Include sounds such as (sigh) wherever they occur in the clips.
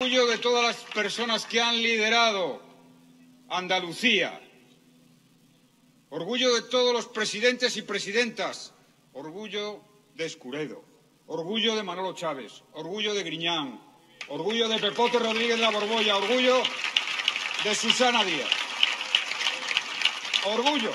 orgullo de todas las personas que han liderado Andalucía, orgullo de todos los presidentes y presidentas, orgullo de Escuredo, orgullo de Manolo Chávez, orgullo de Griñán, orgullo de Pepote Rodríguez de La Borbolla, orgullo de Susana Díaz. Orgullo.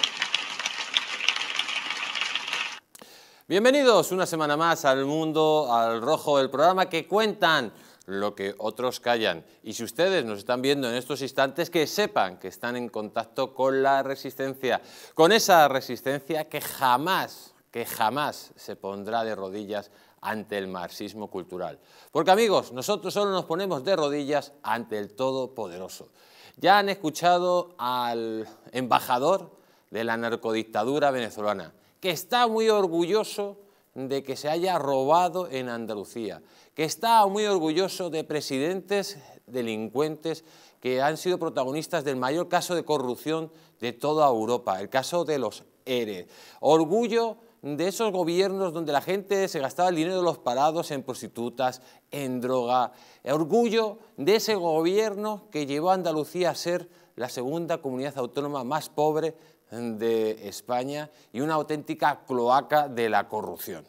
Bienvenidos una semana más al mundo, al rojo, el programa que cuentan lo que otros callan. Y si ustedes nos están viendo en estos instantes, que sepan que están en contacto con la resistencia, con esa resistencia que jamás, que jamás se pondrá de rodillas ante el marxismo cultural. Porque amigos, nosotros solo nos ponemos de rodillas ante el Todopoderoso. Ya han escuchado al embajador de la narcodictadura venezolana, que está muy orgulloso de que se haya robado en Andalucía que está muy orgulloso de presidentes delincuentes que han sido protagonistas del mayor caso de corrupción de toda Europa, el caso de los ERE. Orgullo de esos gobiernos donde la gente se gastaba el dinero de los parados en prostitutas, en droga. Orgullo de ese gobierno que llevó a Andalucía a ser la segunda comunidad autónoma más pobre de España y una auténtica cloaca de la corrupción.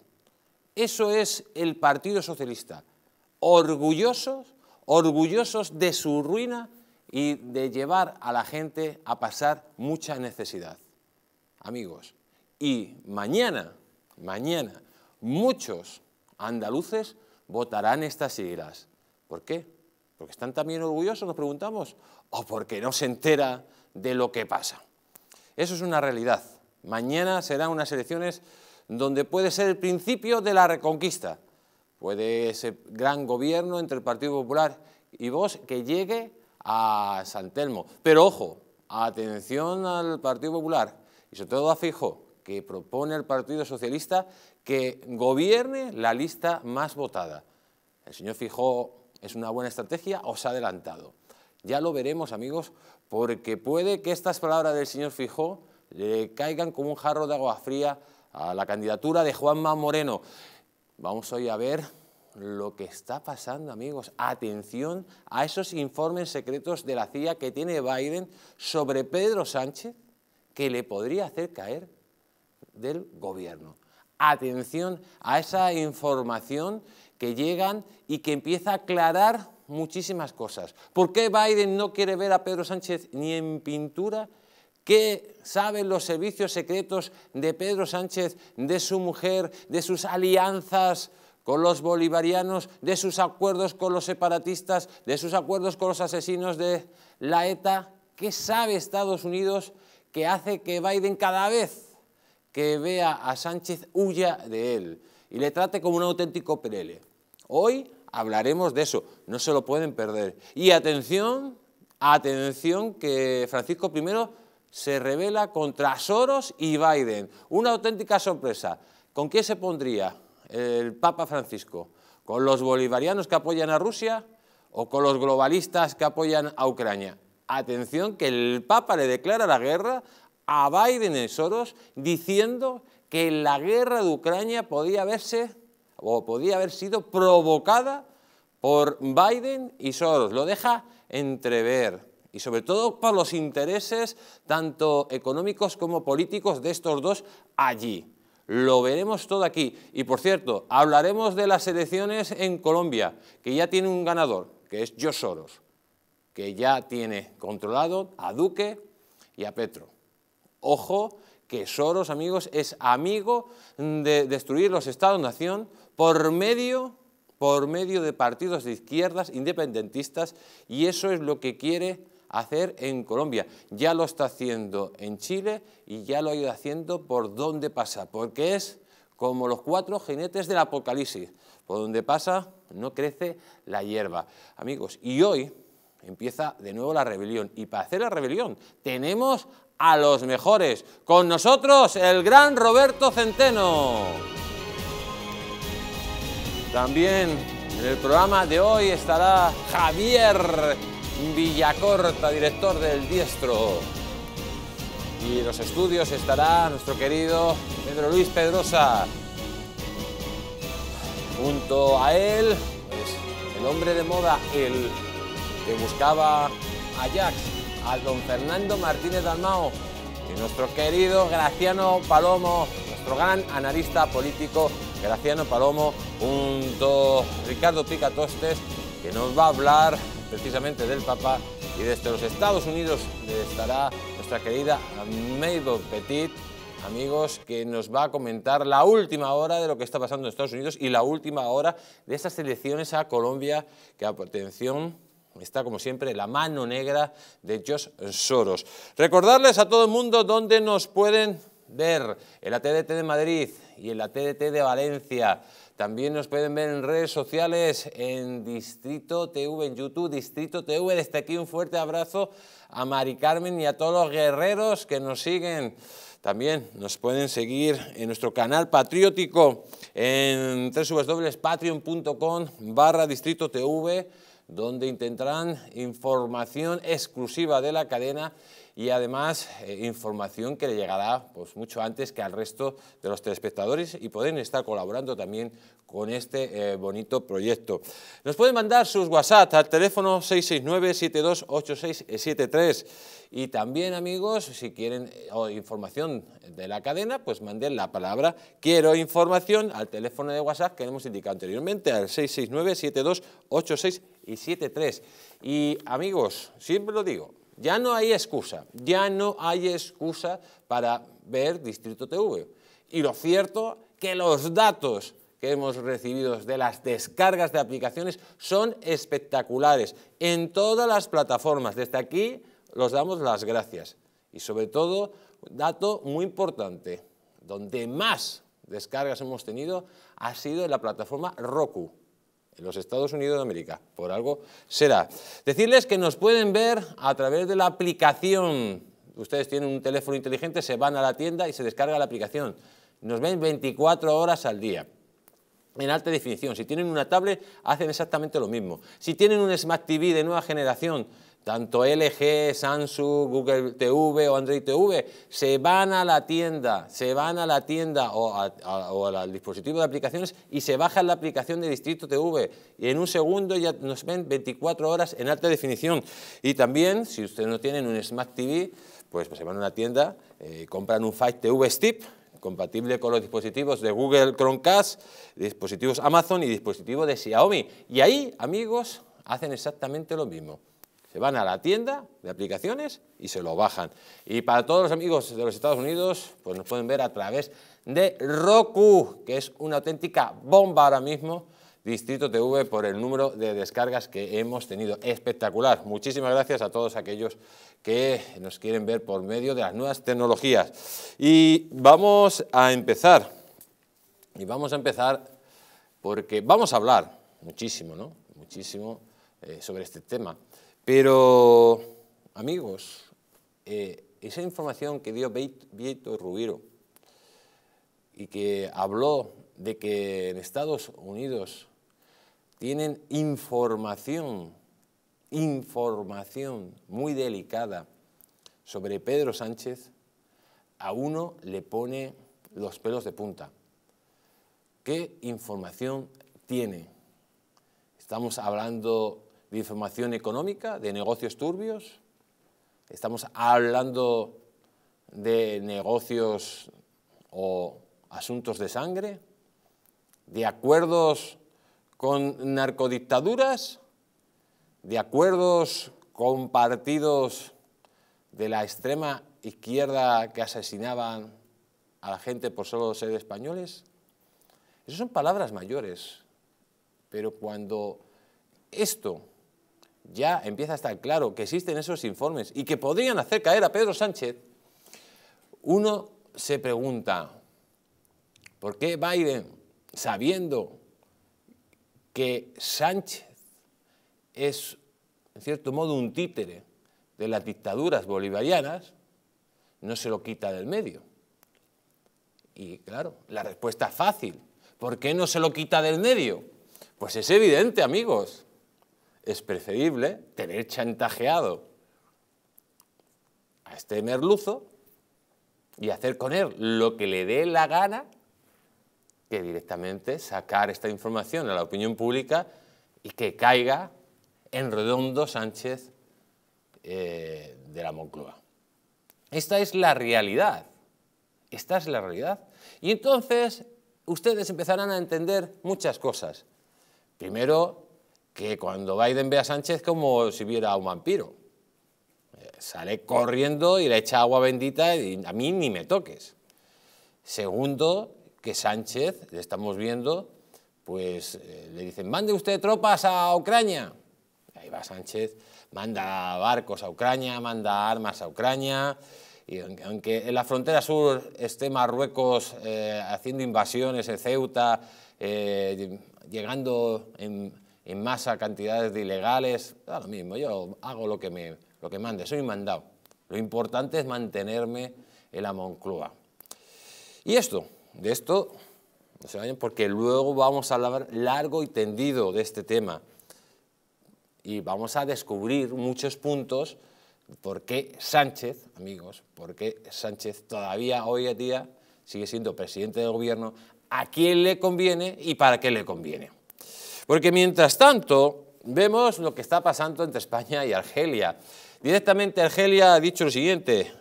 Eso es el Partido Socialista. Orgullosos, orgullosos de su ruina y de llevar a la gente a pasar mucha necesidad. Amigos, y mañana, mañana, muchos andaluces votarán estas siglas. ¿Por qué? ¿Porque están también orgullosos, nos preguntamos? ¿O porque no se entera de lo que pasa? Eso es una realidad. Mañana serán unas elecciones donde puede ser el principio de la reconquista. Puede ese gran gobierno entre el Partido Popular y vos que llegue a San Telmo. Pero ojo, atención al Partido Popular y sobre todo a Fijo, que propone el Partido Socialista que gobierne la lista más votada. El señor Fijó es una buena estrategia o se ha adelantado. Ya lo veremos, amigos, porque puede que estas palabras del señor Fijó le caigan como un jarro de agua fría a la candidatura de Juanma Moreno. Vamos hoy a ver lo que está pasando, amigos. Atención a esos informes secretos de la CIA que tiene Biden sobre Pedro Sánchez que le podría hacer caer del gobierno. Atención a esa información que llegan y que empieza a aclarar muchísimas cosas. ¿Por qué Biden no quiere ver a Pedro Sánchez ni en pintura? ¿Qué saben los servicios secretos de Pedro Sánchez, de su mujer, de sus alianzas con los bolivarianos, de sus acuerdos con los separatistas, de sus acuerdos con los asesinos de la ETA? ¿Qué sabe Estados Unidos que hace que Biden cada vez que vea a Sánchez huya de él y le trate como un auténtico perele? Hoy hablaremos de eso, no se lo pueden perder. Y atención, atención que Francisco I se revela contra Soros y Biden. Una auténtica sorpresa. ¿Con qué se pondría el Papa Francisco? ¿Con los bolivarianos que apoyan a Rusia o con los globalistas que apoyan a Ucrania? Atención que el Papa le declara la guerra a Biden y Soros diciendo que la guerra de Ucrania podía haberse o podía haber sido provocada por Biden y Soros. Lo deja entrever y sobre todo por los intereses tanto económicos como políticos de estos dos allí. Lo veremos todo aquí. Y por cierto, hablaremos de las elecciones en Colombia, que ya tiene un ganador, que es George Soros, que ya tiene controlado a Duque y a Petro. Ojo, que Soros, amigos, es amigo de destruir los estados-nación por medio, por medio de partidos de izquierdas independentistas y eso es lo que quiere hacer en Colombia. Ya lo está haciendo en Chile y ya lo ha ido haciendo por donde pasa, porque es como los cuatro jinetes del apocalipsis. Por donde pasa no crece la hierba. Amigos, y hoy empieza de nuevo la rebelión. Y para hacer la rebelión tenemos a los mejores. Con nosotros el gran Roberto Centeno. También en el programa de hoy estará Javier Villacorta, director del Diestro. Y los estudios estará nuestro querido Pedro Luis Pedrosa. Junto a él, pues, el hombre de moda, el que buscaba a Jax, a don Fernando Martínez Dalmao y nuestro querido Graciano Palomo, nuestro gran analista político Graciano Palomo, junto a Ricardo Tostes... que nos va a hablar precisamente del Papa y desde los Estados Unidos estará nuestra querida Mabel Petit, amigos, que nos va a comentar la última hora de lo que está pasando en Estados Unidos y la última hora de estas elecciones a Colombia, que a atención, está como siempre la mano negra de Josh Soros. Recordarles a todo el mundo dónde nos pueden ver, en la TDT de Madrid y en la TDT de Valencia, también nos pueden ver en redes sociales, en Distrito TV, en YouTube, Distrito TV. Desde aquí un fuerte abrazo a Mari Carmen y a todos los guerreros que nos siguen. También nos pueden seguir en nuestro canal patriótico en www.patreon.com barra Distrito TV, donde intentarán información exclusiva de la cadena y además eh, información que le llegará pues, mucho antes que al resto de los telespectadores y pueden estar colaborando también con este eh, bonito proyecto. Nos pueden mandar sus WhatsApp al teléfono 669-728673 y también amigos, si quieren eh, información de la cadena, pues manden la palabra quiero información al teléfono de WhatsApp que hemos indicado anteriormente al 669-728673. Y amigos, siempre lo digo, ya no hay excusa, ya no hay excusa para ver Distrito TV. Y lo cierto que los datos que hemos recibido de las descargas de aplicaciones son espectaculares en todas las plataformas. Desde aquí los damos las gracias. Y sobre todo, dato muy importante, donde más descargas hemos tenido ha sido en la plataforma Roku en los Estados Unidos de América, por algo será. Decirles que nos pueden ver a través de la aplicación. Ustedes tienen un teléfono inteligente, se van a la tienda y se descarga la aplicación. Nos ven 24 horas al día en alta definición. Si tienen una tablet, hacen exactamente lo mismo. Si tienen un Smart TV de nueva generación, tanto LG, Samsung, Google TV o Android TV, se van a la tienda, se van a la tienda o, al dispositivo de aplicaciones y se baja la aplicación de Distrito TV. Y en un segundo ya nos ven 24 horas en alta definición. Y también, si ustedes no tienen un Smart TV, pues, se van a una tienda, eh, compran un Fire TV Stick, compatible con los dispositivos de Google Chromecast, dispositivos Amazon y dispositivos de Xiaomi. Y ahí, amigos, hacen exactamente lo mismo. Se van a la tienda de aplicaciones y se lo bajan. Y para todos los amigos de los Estados Unidos, pues nos pueden ver a través de Roku, que es una auténtica bomba ahora mismo. Distrito TV por el número de descargas que hemos tenido. Espectacular. Muchísimas gracias a todos aquellos que nos quieren ver por medio de las nuevas tecnologías. Y vamos a empezar. Y vamos a empezar porque vamos a hablar muchísimo, ¿no? Muchísimo eh, sobre este tema. Pero, amigos, eh, esa información que dio Vieto Rubiro y que habló de que en Estados Unidos tienen información, información muy delicada sobre Pedro Sánchez, a uno le pone los pelos de punta. ¿Qué información tiene? Estamos hablando de información económica, de negocios turbios. Estamos hablando de negocios o asuntos de sangre, de acuerdos con narcodictaduras, de acuerdos con partidos de la extrema izquierda que asesinaban a la gente por solo ser españoles. Esas son palabras mayores, pero cuando esto ya empieza a estar claro que existen esos informes y que podrían hacer caer a Pedro Sánchez, uno se pregunta, ¿por qué Biden, sabiendo que Sánchez es, en cierto modo, un títere de las dictaduras bolivarianas, no se lo quita del medio? Y claro, la respuesta es fácil. ¿Por qué no se lo quita del medio? Pues es evidente, amigos es preferible tener chantajeado a este merluzo y hacer con él lo que le dé la gana que directamente sacar esta información a la opinión pública y que caiga en redondo Sánchez eh, de la Moncloa. Esta es la realidad. Esta es la realidad. Y entonces ustedes empezarán a entender muchas cosas. Primero, que cuando Biden ve a Sánchez como si viera a un vampiro. Eh, sale corriendo y le echa agua bendita y a mí ni me toques. Segundo, que Sánchez, le estamos viendo, pues eh, le dicen, mande usted tropas a Ucrania. Ahí va Sánchez, manda barcos a Ucrania, manda armas a Ucrania. Y aunque en la frontera sur esté Marruecos eh, haciendo invasiones en Ceuta, llegando en en masa cantidades de ilegales, da lo mismo, yo hago lo que me lo que mande, soy mandado. Lo importante es mantenerme en la Moncloa. Y esto, de esto, no se vayan porque luego vamos a hablar largo y tendido de este tema y vamos a descubrir muchos puntos por qué Sánchez, amigos, por qué Sánchez todavía hoy en día sigue siendo presidente de gobierno, a quién le conviene y para qué le conviene. Porque mientras tanto, vemos lo que está pasando entre España y Argelia. Directamente Argelia ha dicho lo siguiente,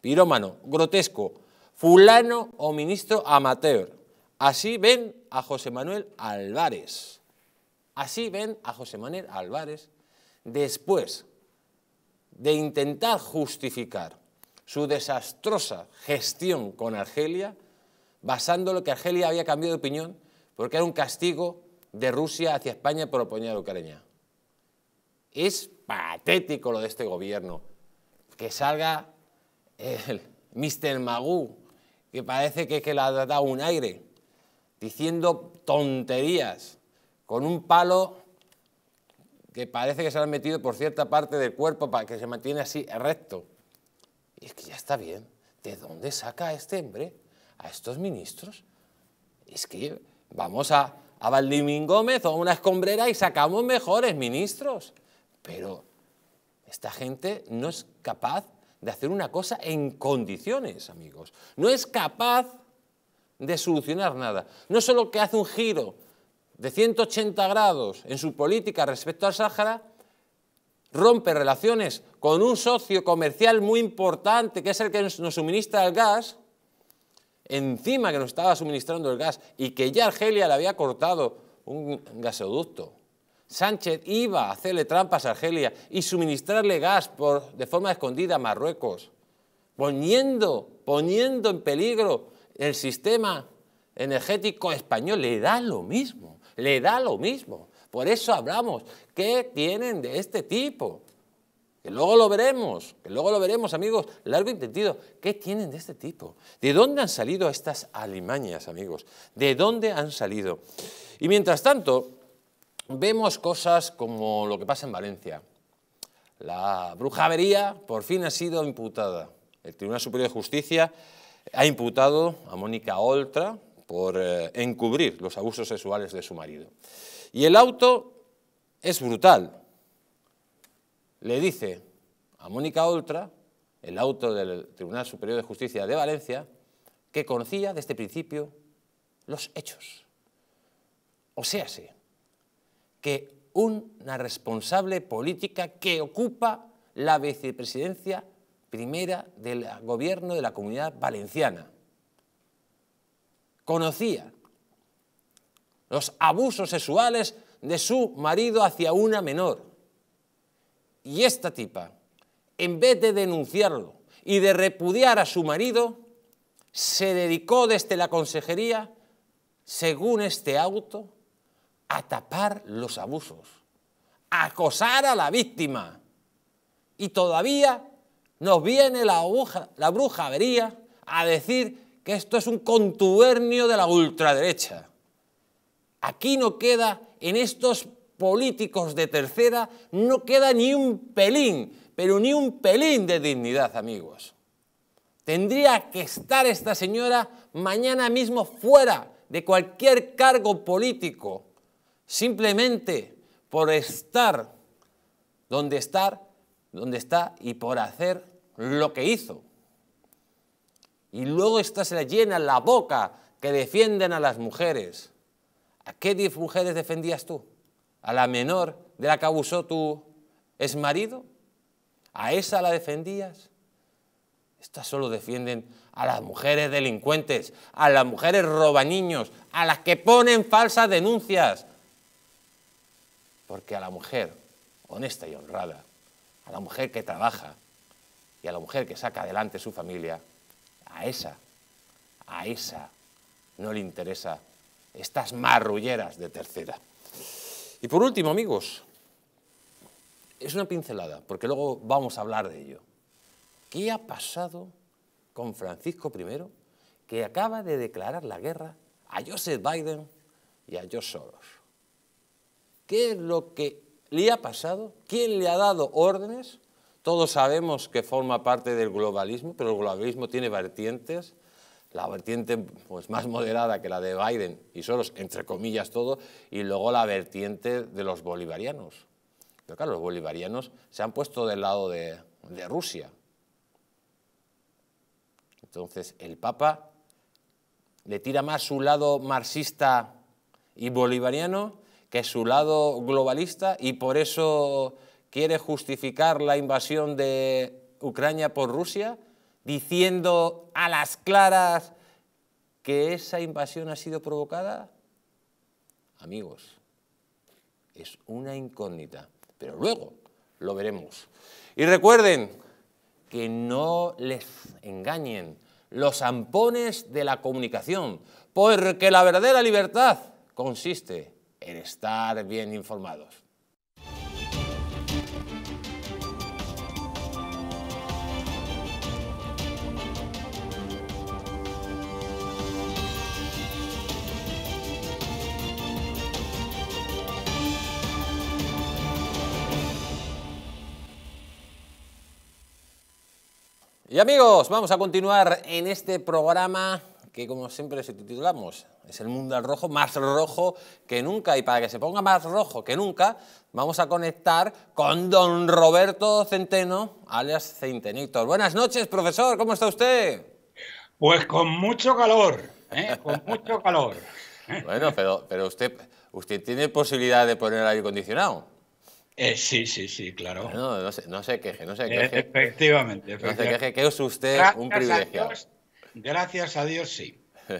pirómano, grotesco, fulano o ministro amateur. Así ven a José Manuel Álvarez. Así ven a José Manuel Álvarez después de intentar justificar su desastrosa gestión con Argelia, basando lo que Argelia había cambiado de opinión, porque era un castigo de Rusia hacia España por apoyar a Ucrania. Es patético lo de este gobierno. Que salga el Mr. Magoo, que parece que, que le ha dado un aire, diciendo tonterías, con un palo que parece que se le han metido por cierta parte del cuerpo para que se mantiene así recto. Y es que ya está bien. ¿De dónde saca este hombre, a estos ministros? Es que vamos a, a Valdimín Gómez o a una escombrera y sacamos mejores ministros. Pero esta gente no es capaz de hacer una cosa en condiciones, amigos. No es capaz de solucionar nada. No solo que hace un giro de 180 grados en su política respecto al Sáhara, rompe relaciones con un socio comercial muy importante, que es el que nos suministra el gas, encima que nos estaba suministrando el gas y que ya Argelia le había cortado un gasoducto. Sánchez iba a hacerle trampas a Argelia y suministrarle gas por, de forma escondida a Marruecos, poniendo, poniendo en peligro el sistema energético español. Le da lo mismo, le da lo mismo. Por eso hablamos, ¿qué tienen de este tipo? Que luego lo veremos, que luego lo veremos, amigos, largo y tendido. ¿Qué tienen de este tipo? ¿De dónde han salido estas alimañas, amigos? ¿De dónde han salido? Y mientras tanto, vemos cosas como lo que pasa en Valencia. La brujavería por fin ha sido imputada. El Tribunal Superior de Justicia ha imputado a Mónica Oltra por eh, encubrir los abusos sexuales de su marido. Y el auto es brutal, le dice a Mónica Oltra, el auto del Tribunal Superior de Justicia de Valencia, que conocía desde este principio los hechos. O sea, que una responsable política que ocupa la vicepresidencia primera del gobierno de la comunidad valenciana. Conocía los abusos sexuales de su marido hacia una menor. Y esta tipa, en vez de denunciarlo y de repudiar a su marido, se dedicó desde la consejería, según este auto, a tapar los abusos, a acosar a la víctima. Y todavía nos viene la, aguja, la bruja avería a decir que esto es un contubernio de la ultraderecha. Aquí no queda en estos políticos de tercera no queda ni un pelín, pero ni un pelín de dignidad, amigos. Tendría que estar esta señora mañana mismo fuera de cualquier cargo político, simplemente por estar donde donde está y por hacer lo que hizo. Y luego esta se la llena la boca que defienden a las mujeres. ¿A qué diez mujeres defendías tú? a la menor de la que abusó tu marido, ¿A esa la defendías? Estas solo defienden a las mujeres delincuentes, a las mujeres robaniños, a las que ponen falsas denuncias. Porque a la mujer honesta y honrada, a la mujer que trabaja y a la mujer que saca adelante su familia, a esa, a esa no le interesa estas marrulleras de tercera. Y por último, amigos, es una pincelada, porque luego vamos a hablar de ello. ¿Qué ha pasado con Francisco I, que acaba de declarar la guerra a Joseph Biden y a George Soros? ¿Qué es lo que le ha pasado? ¿Quién le ha dado órdenes? Todos sabemos que forma parte del globalismo, pero el globalismo tiene vertientes la vertiente pues, más moderada que la de Biden y Soros, entre comillas todo, y luego la vertiente de los bolivarianos. Pero claro, los bolivarianos se han puesto del lado de, de Rusia. Entonces, el Papa le tira más su lado marxista y bolivariano que su lado globalista y por eso quiere justificar la invasión de Ucrania por Rusia diciendo a las claras que esa invasión ha sido provocada? Amigos, es una incógnita, pero luego lo veremos. Y recuerden que no les engañen los ampones de la comunicación, porque la verdadera libertad consiste en estar bien informados. Y amigos, vamos a continuar en este programa que como siempre se titulamos, es el mundo al rojo, más rojo que nunca. Y para que se ponga más rojo que nunca, vamos a conectar con don Roberto Centeno, alias Centenitor. Buenas noches, profesor, ¿cómo está usted? Pues con mucho calor, ¿eh? con mucho calor. (laughs) bueno, pero, pero usted, usted tiene posibilidad de poner el aire acondicionado. Eh, sí, sí, sí, claro. No, se, queje, no se eh, queje. efectivamente, efectivamente. No se queje, que es usted un privilegio. gracias a Dios, sí. (laughs)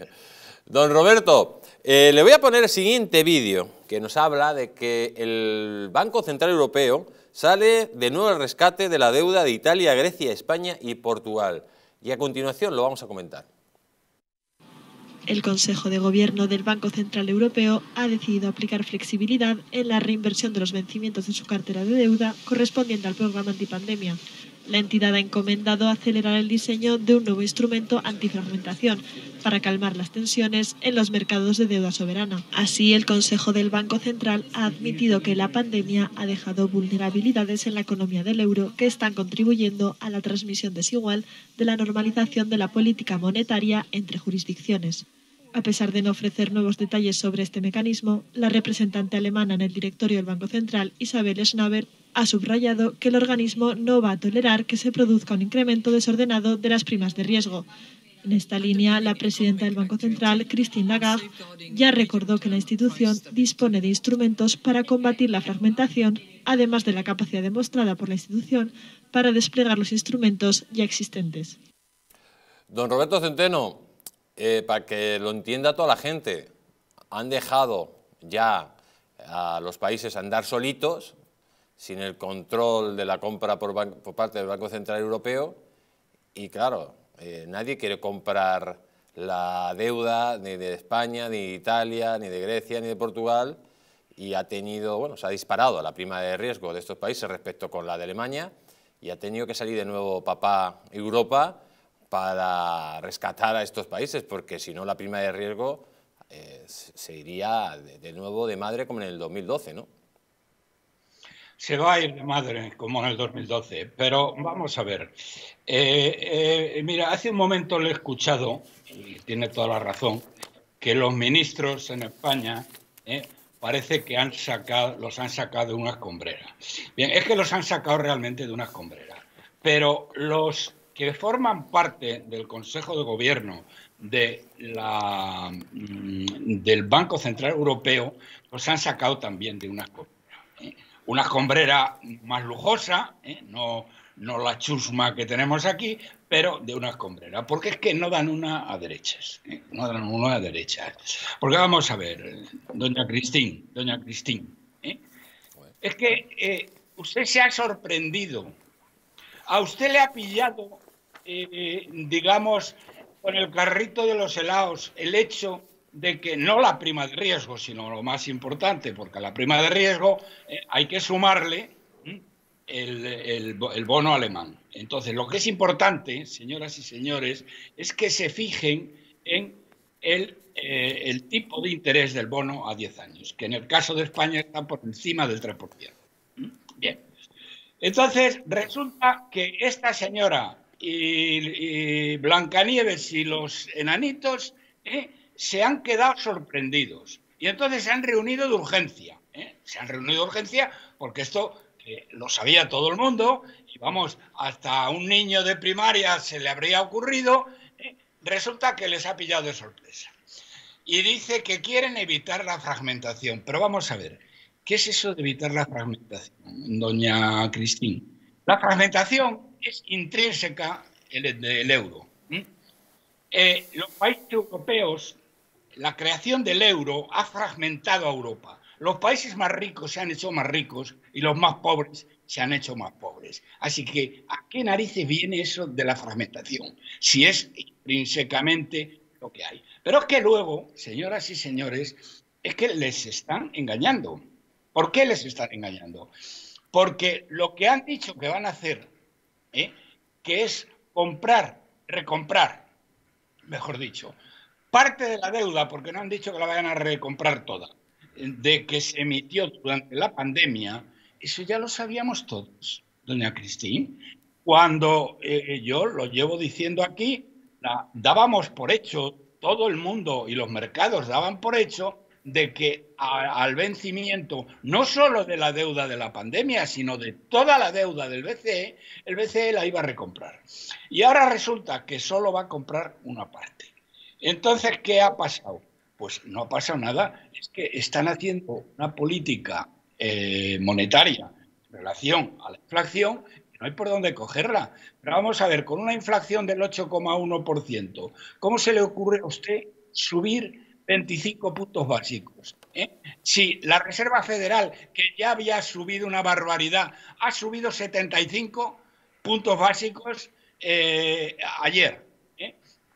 Don Roberto, eh, le voy a poner el siguiente vídeo que nos habla de que el Banco Central Europeo sale de nuevo al rescate de la deuda de Italia, Grecia, España y Portugal. Y a continuación lo vamos a comentar. El Consejo de Gobierno del Banco Central Europeo ha decidido aplicar flexibilidad en la reinversión de los vencimientos de su cartera de deuda correspondiente al programa antipandemia, la entidad ha encomendado acelerar el diseño de un nuevo instrumento antifragmentación para calmar las tensiones en los mercados de deuda soberana. Así, el Consejo del Banco Central ha admitido que la pandemia ha dejado vulnerabilidades en la economía del euro que están contribuyendo a la transmisión desigual de la normalización de la política monetaria entre jurisdicciones. A pesar de no ofrecer nuevos detalles sobre este mecanismo, la representante alemana en el directorio del Banco Central, Isabel Schnaber, ha subrayado que el organismo no va a tolerar que se produzca un incremento desordenado de las primas de riesgo. En esta línea, la presidenta del Banco Central, Christine Lagarde, ya recordó que la institución dispone de instrumentos para combatir la fragmentación, además de la capacidad demostrada por la institución para desplegar los instrumentos ya existentes. Don Roberto Centeno, eh, para que lo entienda toda la gente, han dejado ya a los países andar solitos sin el control de la compra por, parte del Banco Central Europeo y claro, eh, nadie quiere comprar la deuda ni de España, ni de Italia, ni de Grecia, ni de Portugal y ha tenido, bueno, se ha disparado la prima de riesgo de estos países respecto con la de Alemania y ha tenido que salir de nuevo papá Europa para rescatar a estos países porque si no la prima de riesgo eh, se iría de, de nuevo de madre como en el 2012, ¿no? Se va a ir de madre, como en el 2012. Pero vamos a ver. Eh, eh, mira, hace un momento le he escuchado, y tiene toda la razón, que los ministros en España eh, parece que han sacado, los han sacado de una escombrera. Bien, es que los han sacado realmente de una escombrera. Pero los que forman parte del Consejo de Gobierno de la, mm, del Banco Central Europeo los han sacado también de una escombrera una escombrera más lujosa, ¿eh? no, no la chusma que tenemos aquí, pero de una escombrera, porque es que no dan una a derechas, ¿eh? no dan una a derechas. Porque vamos a ver, doña Cristín, doña Cristín, ¿eh? es que usted se ha sorprendido, a usted le ha pillado, digamos, con el carrito de los helados, el hecho de que no la prima de riesgo, sino lo más importante, porque a la prima de riesgo eh, hay que sumarle el, el, bono alemán. Entonces, lo que es importante, señoras y señores, es que se fijen en el, eh, el tipo de interés del bono a 10 años, que en el caso de España está por encima del 3%. Bien. Entonces, resulta que esta señora y, Blancanieves y los enanitos... ¿eh? se han quedado sorprendidos. Y entonces se han reunido de urgencia. ¿eh? Se han reunido de urgencia porque esto eh, lo sabía todo el mundo. Y vamos, hasta un niño de primaria se le habría ocurrido. ¿eh? Resulta que les ha pillado de sorpresa. Y dice que quieren evitar la fragmentación. Pero vamos a ver, ¿qué es eso de evitar la fragmentación, doña Cristín? La fragmentación es intrínseca del euro. los países europeos la creación del euro ha fragmentado a Europa. Los países más ricos se han hecho más ricos y los más pobres se han hecho más pobres. Así que, ¿a qué narices viene eso de la fragmentación? Si es intrínsecamente lo que hay. Pero es que luego, señoras y señores, es que les están engañando. ¿Por qué les están engañando? Porque lo que han dicho que van a hacer, ¿eh? que es comprar, recomprar, mejor dicho, parte de la deuda, porque no han dicho que la vayan a recomprar toda, de que se emitió durante la pandemia, eso ya lo sabíamos todos, doña Cristín. Cuando eh, yo lo llevo diciendo aquí, dábamos por hecho, todo el mundo y los mercados daban por hecho de que al vencimiento no solo de la deuda de la pandemia, sino de toda la deuda del BCE, el BCE la iba a recomprar. Y ahora resulta que solo va a comprar una parte. Entonces, ¿qué ha pasado? Pues no ha pasado nada. Es que están haciendo una política eh, monetaria en relación a la inflación no hay por dónde cogerla. Pero vamos a ver, con una inflación del 8,1%, ¿cómo se le ocurre a usted subir 25 puntos básicos? Eh? Si la Reserva Federal, que ya había subido una barbaridad, ha subido 75 puntos básicos eh, ayer.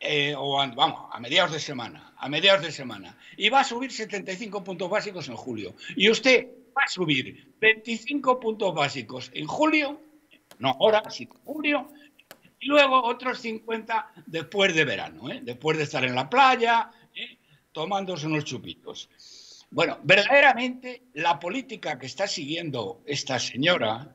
Eh, o vamos, a mediados de semana, a mediados de semana, y va a subir 75 puntos básicos en julio. Y usted va a subir 25 puntos básicos en julio, no ahora, sino en julio, y luego otros 50 después de verano, ¿eh? después de estar en la playa, ¿eh? tomándose unos chupitos. Bueno, verdaderamente la política que está siguiendo esta señora,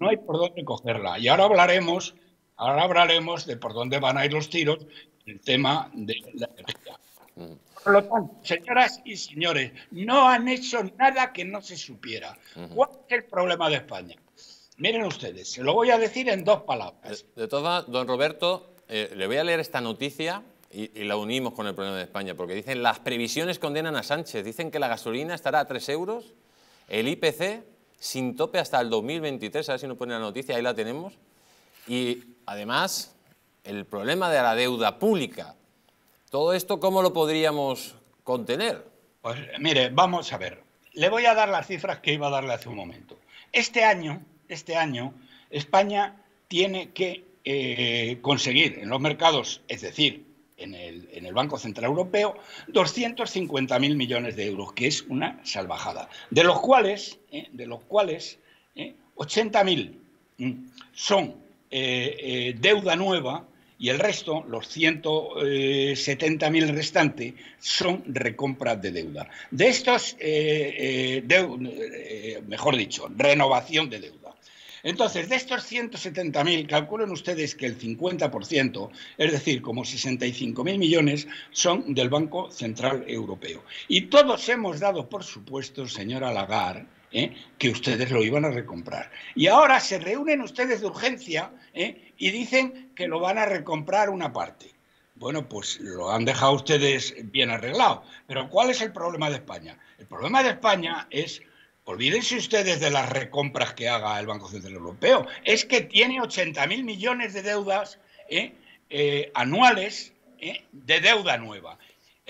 no hay por dónde cogerla. Y ahora hablaremos, ahora hablaremos de por dónde van a ir los tiros el tema de la energía. Mm. Por lo tanto, señoras y señores, no han hecho nada que no se supiera. ¿Cuál es el problema de España? Miren ustedes, se lo voy a decir en dos palabras. De, todas don Roberto, eh, le voy a leer esta noticia y, la unimos con el problema de España, porque dicen las previsiones condenan a Sánchez, dicen que la gasolina estará a 3 euros, el IPC sin tope hasta el 2023, a ver si nos pone la noticia, ahí la tenemos, y además el problema de la deuda pública. ¿Todo esto cómo lo podríamos contener? Pues mire, vamos a ver. Le voy a dar las cifras que iba a darle hace un momento. Este año, este año, España tiene que eh, conseguir en los mercados, es decir, en el, Banco Central Europeo, 250.000 millones de euros, que es una salvajada, de los cuales, eh, de los cuales 80.000 eh, mm, son deuda nueva y el resto, los 170.000 eh, restantes, son recompra de deuda. De estos, eh, eh, mejor dicho, renovación de deuda. Entonces, de estos 170.000, calculen ustedes que el 50%, es decir, como 65.000 millones, son del Banco Central Europeo. Y todos hemos dado por supuesto, señora Lagarde, ¿eh? que ustedes lo iban a recomprar. Y ahora se reúnen ustedes de urgencia ¿eh? y dicen que lo van a recomprar una parte. Bueno, pues lo han dejado ustedes bien arreglado. Pero ¿cuál es el problema de España? El problema de España es, olvídense ustedes de las recompras que haga el Banco Central Europeo, es que tiene 80.000 millones de deudas ¿eh? anuales de deuda nueva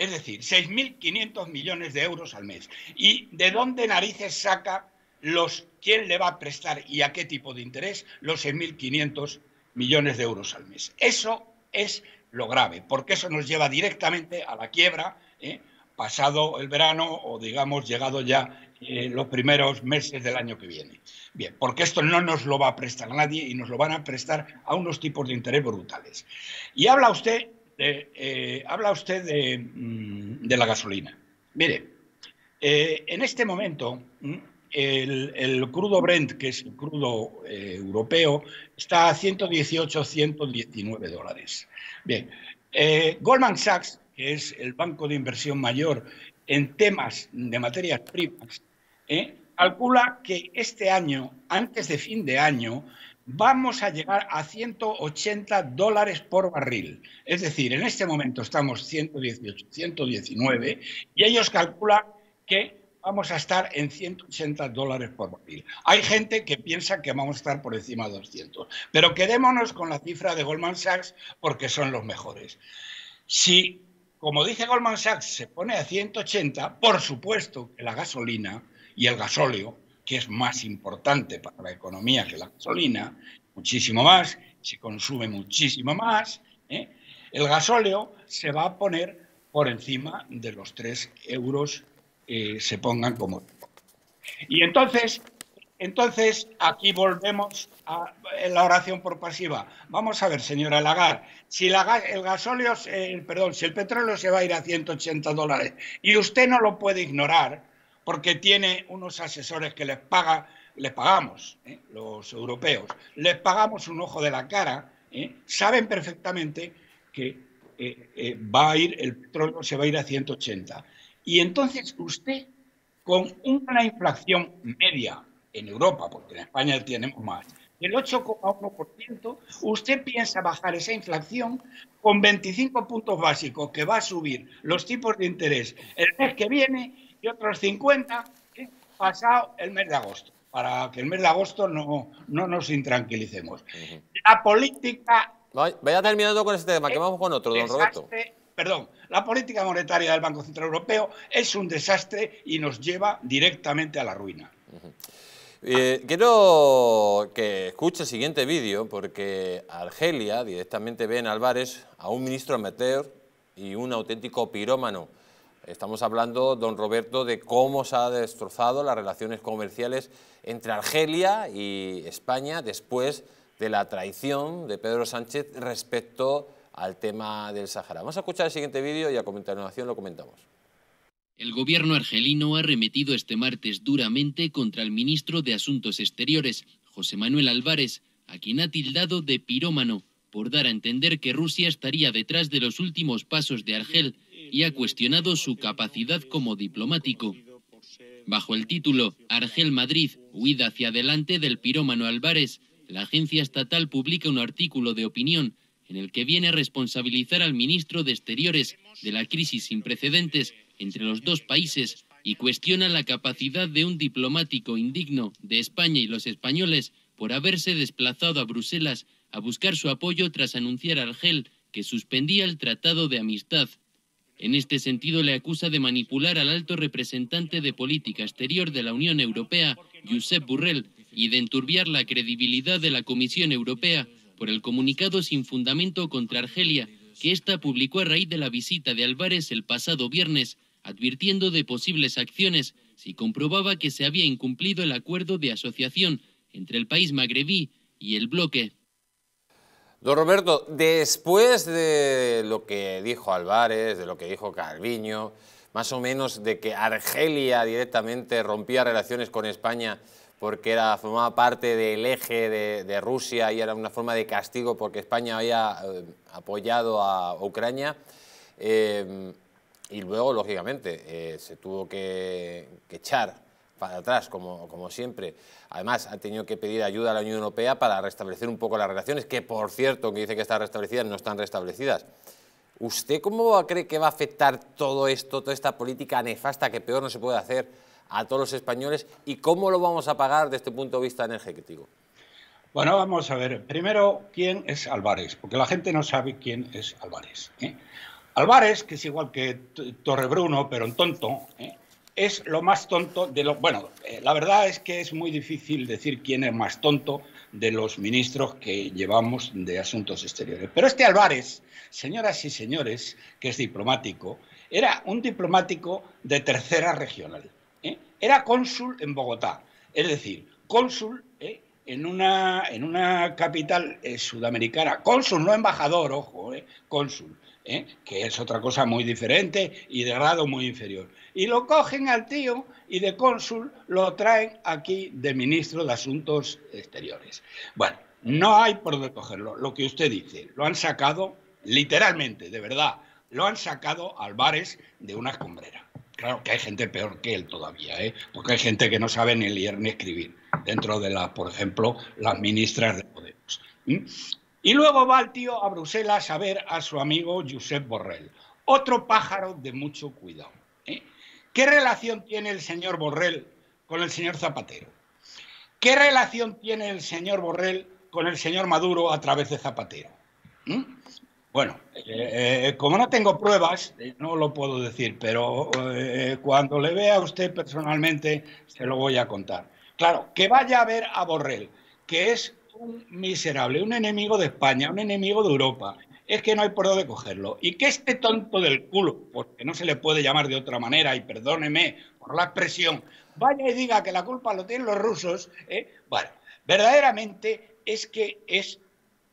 es decir, 6.500 millones de euros al mes. ¿Y de dónde narices saca los, quién le va a prestar y a qué tipo de interés los 6.500 millones de euros al mes? Eso es lo grave, porque eso nos lleva directamente a la quiebra, ¿eh? pasado el verano o, digamos, llegado ya eh, los primeros meses del año que viene. Bien, porque esto no nos lo va a prestar nadie y nos lo van a prestar a unos tipos de interés brutales. Y habla usted eh, habla usted mm, de, la gasolina. Mire, eh, en este momento mm, el, crudo Brent, que es el crudo eh, europeo, está a 118, 119 dólares. Bien, Goldman Sachs, que es el banco de inversión mayor en temas de materias primas, calcula que este año, antes de fin de año, vamos a llegar a 180 dólares por barril. Es decir, en este momento estamos 118, 119 y ellos calculan que vamos a estar en 180 dólares por barril. Hay gente que piensa que vamos a estar por encima de 200, pero quedémonos con la cifra de Goldman Sachs porque son los mejores. Si, como dice Goldman Sachs, se pone a 180, por supuesto que la gasolina y el gasóleo que es más importante para la economía que la gasolina, muchísimo más, se consume muchísimo más, ¿eh? el gasóleo se va a poner por encima de los 3 euros que se pongan como... Y entonces, entonces aquí volvemos a la oración por pasiva. Vamos a ver, señora Lagar, si la, el gasóleo, eh, perdón, si el petróleo se va a ir a 180 dólares y usted no lo puede ignorar, porque tiene unos asesores que les paga, les pagamos, ¿eh? los europeos, les pagamos un ojo de la cara, ¿eh? saben perfectamente que eh, va a ir, el petróleo se va a ir a 180. Y entonces usted, con una inflación media en Europa, porque en España tenemos más, el 8,1%, usted piensa bajar esa inflación con 25 puntos básicos que va a subir los tipos de interés el mes que viene y otros 50 ¿eh? pasado el mes de agosto, para que el mes de agosto no, no nos intranquilicemos. La política... Vaya terminando con este tema, que vamos con otro, don Roberto. Perdón, la política monetaria del Banco Central Europeo es un desastre y nos lleva directamente a la ruina. Eh, quiero que escuche el siguiente vídeo porque Argelia directamente ve en Álvarez a un ministro amateur y un auténtico pirómano. Estamos hablando, don Roberto, de cómo se ha destrozado las relaciones comerciales entre Argelia y España después de la traición de Pedro Sánchez respecto al tema del Sahara. Vamos a escuchar el siguiente vídeo y a continuación lo comentamos. El gobierno argelino ha remitido este martes duramente contra el ministro de Asuntos Exteriores, José Manuel Álvarez, a quien ha tildado de pirómano por dar a entender que Rusia estaría detrás de los últimos pasos de Argel y ha cuestionado su capacidad como diplomático. Bajo el título Argel Madrid, huida hacia adelante del pirómano Álvarez, la agencia estatal publica un artículo de opinión en el que viene a responsabilizar al ministro de Exteriores de la crisis sin precedentes entre los dos países y cuestiona la capacidad de un diplomático indigno de España y los españoles por haberse desplazado a Bruselas a buscar su apoyo tras anunciar a Argel que suspendía el Tratado de Amistad en este sentido, le acusa de manipular al alto representante de política exterior de la Unión Europea, Josep Burrell, y de enturbiar la credibilidad de la Comisión Europea por el comunicado sin fundamento contra Argelia, que ésta publicó a raíz de la visita de Álvarez el pasado viernes, advirtiendo de posibles acciones si comprobaba que se había incumplido el acuerdo de asociación entre el país magrebí y el bloque. Don Roberto, después de lo que dijo Álvarez, de lo que dijo Calviño, más o menos de que Argelia directamente rompía relaciones con España porque era, formaba parte del eje de, Rusia y era una forma de castigo porque España había eh, apoyado a Ucrania. Eh, y luego, lógicamente, eh, se tuvo que, echar para atrás, como siempre. Además, ha tenido que pedir ayuda a la Unión Europea para restablecer un poco las relaciones, que por cierto, que dice que están restablecidas, no están restablecidas. ¿Usted cómo cree que va a afectar todo esto, toda esta política nefasta que peor no se puede hacer a todos los españoles y cómo lo vamos a pagar desde este punto de vista energético? Bueno, vamos a ver. Primero, ¿quién es Álvarez? Porque la gente no sabe quién es Álvarez. ¿eh? Álvarez, que es igual que Bruno pero en tonto, ¿eh? es lo más tonto de los... Bueno, eh, la verdad es que es muy difícil decir quién es más tonto de los ministros que llevamos de asuntos exteriores. Pero este Álvarez, señoras y señores, que es diplomático, era un diplomático de tercera regional. ¿eh? Era cónsul en Bogotá, es decir, cónsul ¿eh? en, una, en una capital sudamericana. Cónsul, no embajador, ojo, cónsul. que es otra cosa muy diferente y de grado muy inferior. Y lo cogen al tío y de cónsul lo traen aquí de ministro de Asuntos Exteriores. Bueno, no hay por recogerlo lo que usted dice, lo han sacado literalmente, de verdad, lo han sacado al bares de una escombrera. Claro que hay gente peor que él todavía, ¿eh? porque hay gente que no sabe ni leer ni escribir, dentro de las, por ejemplo, las ministras de Podemos. Y luego va el tío a Bruselas a ver a su amigo Josep Borrell, otro pájaro de mucho cuidado. ¿Qué relación tiene el señor Borrell con el señor Zapatero? ¿Qué relación tiene el señor Borrell con el señor Maduro a través de Zapatero? ¿Mm? Bueno, eh, eh, como no tengo pruebas, eh, no lo puedo decir, pero cuando le vea a usted personalmente, se lo voy a contar. Claro, que vaya a ver a Borrell, que es un miserable, un enemigo de España, un enemigo de Europa, es que no hay por dónde cogerlo. Y que este tonto del culo, porque no se le puede llamar de otra manera, y perdóneme por la expresión, vaya y diga que la culpa lo tienen los rusos, ¿eh? verdaderamente es que es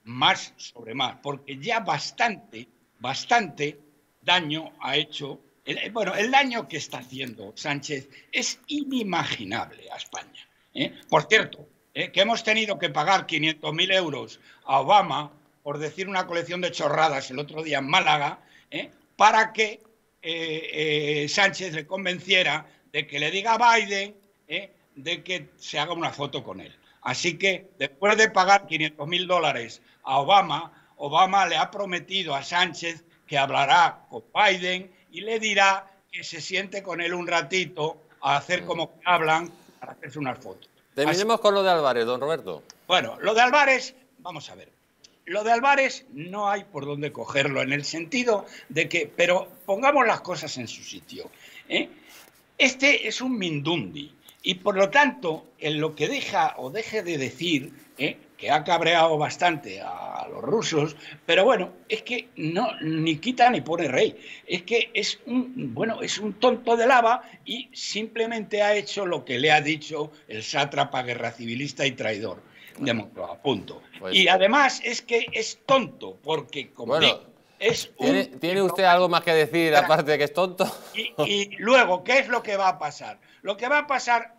más sobre más, porque ya bastante, bastante daño ha hecho, eh, bueno, el daño que está haciendo Sánchez es inimaginable a España. ¿eh? Por cierto, ¿eh? que hemos tenido que pagar 500.000 euros a Obama por decir una colección de chorradas el otro día en Málaga, ¿eh? para que eh, eh, Sánchez le convenciera de que le diga a Biden de que se haga una foto con él. Así que después de pagar 500 mil dólares a Obama, Obama le ha prometido a Sánchez que hablará con Biden y le dirá que se siente con él un ratito a hacer como que hablan, para hacerse unas fotos. Terminemos con lo de Álvarez, don Roberto. Bueno, lo de Álvarez, vamos a ver. Lo de Álvarez no hay por dónde cogerlo, en el sentido de que, pero pongamos las cosas en su sitio. ¿eh? Este es un mindundi y por lo tanto, en lo que deja o deje de decir, ¿eh? que ha cabreado bastante a los rusos, pero bueno, es que no ni quita ni pone rey, es que es un bueno, es un tonto de lava y simplemente ha hecho lo que le ha dicho el sátrapa guerra civilista y traidor de a punto. Pues y además es que es tonto, porque como es ¿Tiene, usted algo más que decir aparte de que es tonto? Y, luego, ¿qué es lo que va a pasar? Lo que va a pasar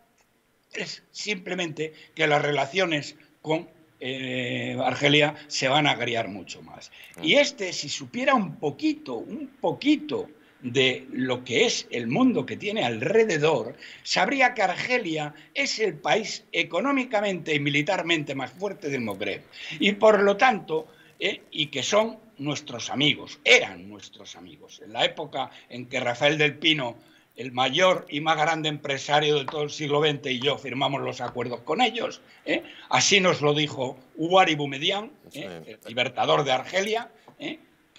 es simplemente que las relaciones con eh, Argelia se van a agriar mucho más. Ah. Y este, si supiera un poquito, un poquito de lo que es el mundo que tiene alrededor, sabría que Argelia es el país económicamente y militarmente más fuerte del Magreb y por lo tanto eh, y que son nuestros amigos, eran nuestros amigos. En la época en que Rafael del Pino, el mayor y más grande empresario de todo el siglo XX y yo firmamos los acuerdos con ellos, eh, así nos lo dijo Uwari Boumedian, eh, el libertador de Argelia,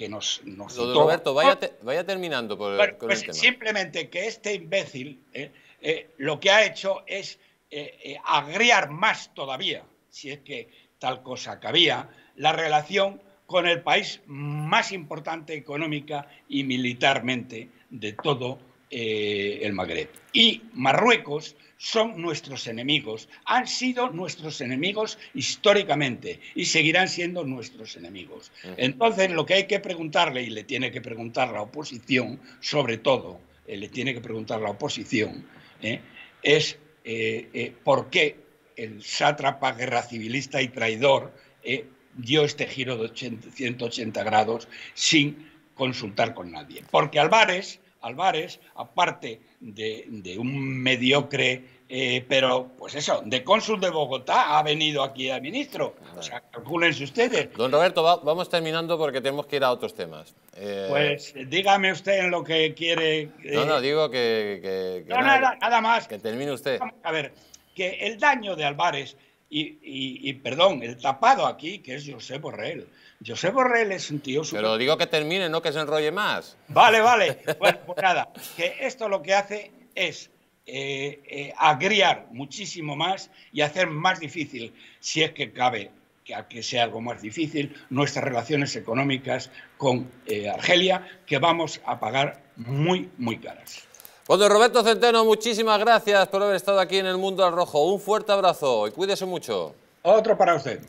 nos, Roberto, vaya, terminando por el pues Simplemente que este imbécil eh, eh, lo que ha hecho es eh, agriar más todavía, si es que tal cosa cabía, la relación con el país más importante económica y militarmente de todo eh, el Magreb. Y Marruecos son nuestros enemigos, han sido nuestros enemigos históricamente y seguirán siendo nuestros enemigos. Entonces, lo que hay que preguntarle, y le tiene que preguntar la oposición, sobre todo, eh, le tiene que preguntar la oposición, eh, es por qué el sátrapa guerra civilista y traidor dio este giro de 180 grados sin consultar con nadie. Porque Álvarez Álvarez, aparte de, un mediocre, eh, pero pues eso, de cónsul de Bogotá ha venido aquí al ministro. O sea, calculense ustedes. Don Roberto, vamos terminando porque tenemos que ir a otros temas. Eh, pues dígame usted en lo que quiere. Eh. No, no, digo que. no, nada, más. Que termine usted. A ver, que el daño de Álvarez. Y, y, y perdón, el tapado aquí, que es José Borrell. José Borrell es un tío Pero digo que termine, no que se enrolle más. Vale, vale. Bueno, pues nada, que esto lo que hace es eh, eh, agriar muchísimo más y hacer más difícil, si es que cabe que, que sea algo más difícil, nuestras relaciones económicas con eh, Argelia, que vamos a pagar muy, muy caras. Bueno, pues, Roberto Centeno, muchísimas gracias por haber estado aquí en el Mundo al Rojo. Un fuerte abrazo y cuídese mucho. Otro para usted.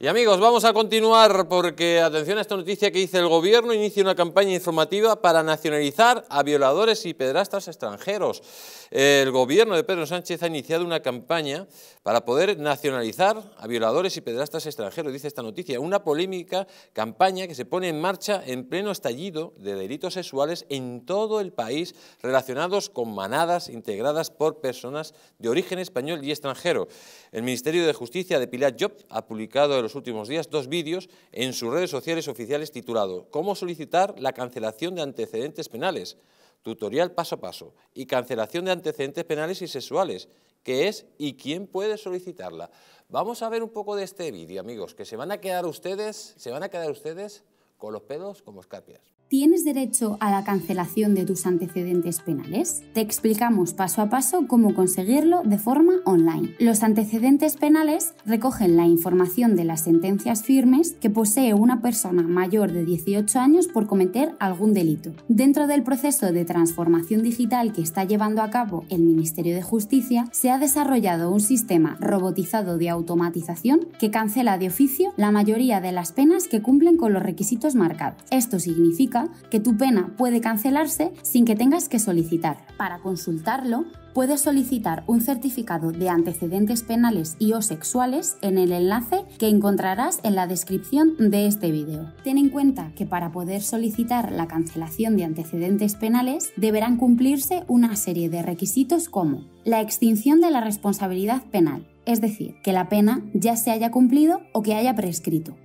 Y amigos, vamos a continuar porque, atención a esta noticia que dice el Gobierno, inicia una campaña informativa para nacionalizar a violadores y pedrastas extranjeros. El Gobierno de Pedro Sánchez ha iniciado una campaña para poder nacionalizar a violadores y pedrastas extranjeros, dice esta noticia. Una polémica campaña que se pone en marcha en pleno estallido de delitos sexuales en todo el país relacionados con manadas integradas por personas de origen español y extranjero. El Ministerio de Justicia de Pilar Job ha publicado el los últimos días dos vídeos en sus redes sociales oficiales titulado ¿Cómo solicitar la cancelación de antecedentes penales? Tutorial paso a paso y cancelación de antecedentes penales y sexuales. ¿Qué es y quién puede solicitarla? Vamos a ver un poco de este vídeo, amigos, que se van a quedar ustedes, se van a quedar ustedes con los pelos como escarpias. ¿Tienes derecho a la cancelación de tus antecedentes penales? Te explicamos paso a paso cómo conseguirlo de forma online. Los antecedentes penales recogen la información de las sentencias firmes que posee una persona mayor de 18 años por cometer algún delito. Dentro del proceso de transformación digital que está llevando a cabo el Ministerio de Justicia, se ha desarrollado un sistema robotizado de automatización que cancela de oficio la mayoría de las penas que cumplen con los requisitos marcados. Esto significa que tu pena puede cancelarse sin que tengas que solicitar. Para consultarlo, puedes solicitar un certificado de antecedentes penales y o sexuales en el enlace que encontrarás en la descripción de este vídeo. Ten en cuenta que para poder solicitar la cancelación de antecedentes penales deberán cumplirse una serie de requisitos como la extinción de la responsabilidad penal, es decir, que la pena ya se haya cumplido o que haya prescrito.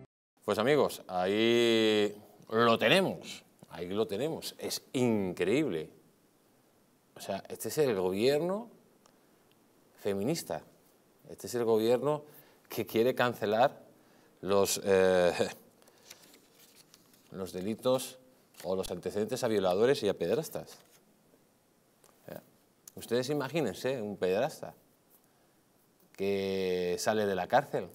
Pues amigos, ahí lo tenemos ahí lo tenemos, es increíble. O sea, este es el gobierno feminista, este es el gobierno que quiere cancelar los, eh, (laughs) los delitos o los antecedentes a violadores y a pedrastas. Ustedes imagínense un pedrasta que sale de la cárcel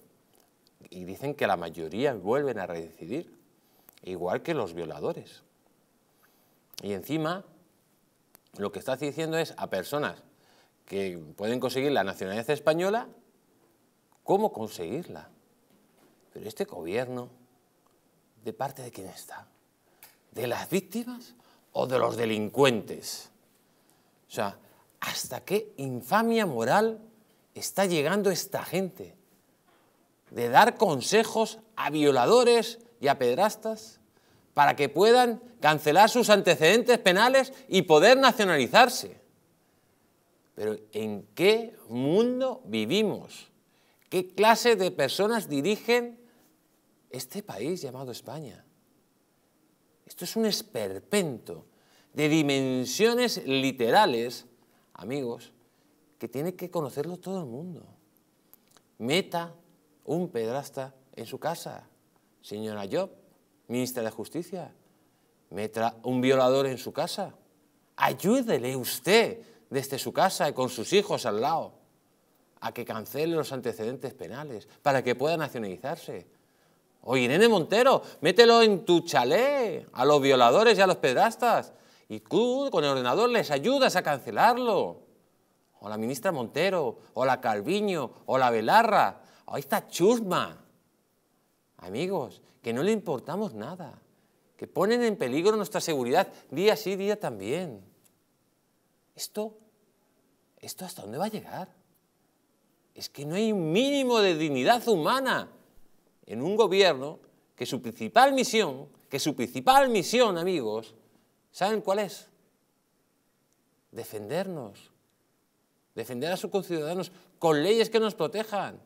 y dicen que la mayoría vuelven a reincidir, igual que los violadores. Y encima, lo que estás diciendo es a personas que pueden conseguir la nacionalidad española, ¿cómo conseguirla? Pero este gobierno, ¿de parte de quién está? ¿De las víctimas o de los delincuentes? O sea, ¿hasta qué infamia moral está llegando esta gente? ¿De dar consejos a violadores y a pedrastas? para que puedan cancelar sus antecedentes penales y poder nacionalizarse. Pero ¿en qué mundo vivimos? ¿Qué clase de personas dirigen este país llamado España? Esto es un esperpento de dimensiones literales, amigos, que tiene que conocerlo todo el mundo. Meta un pedrasta en su casa, señora Job ministra de Justicia, meta un violador en su casa. Ayúdele usted desde su casa y con sus hijos al lado a que cancele los antecedentes penales para que pueda nacionalizarse. O Irene Montero, mételo en tu chalet a los violadores y a los pedrastas y tú con el ordenador les ayudas a cancelarlo. O la ministra Montero, o la Calviño, o la Velarra, o esta chusma. Amigos, que no le importamos nada, que ponen en peligro nuestra seguridad día sí, día también. Esto, esto hasta dónde va a llegar? Es que no hay un mínimo de dignidad humana en un gobierno que su principal misión, que su principal misión, amigos, ¿saben cuál es? Defendernos, defender a sus conciudadanos con leyes que nos protejan,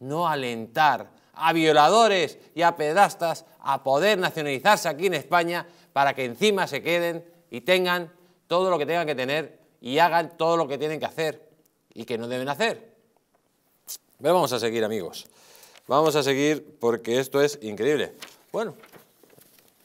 no alentar a violadores y a pedastas a poder nacionalizarse aquí en España para que encima se queden y tengan todo lo que tengan que tener y hagan todo lo que tienen que hacer y que no deben hacer. Pero vamos a seguir, amigos. Vamos a seguir porque esto es increíble. Bueno,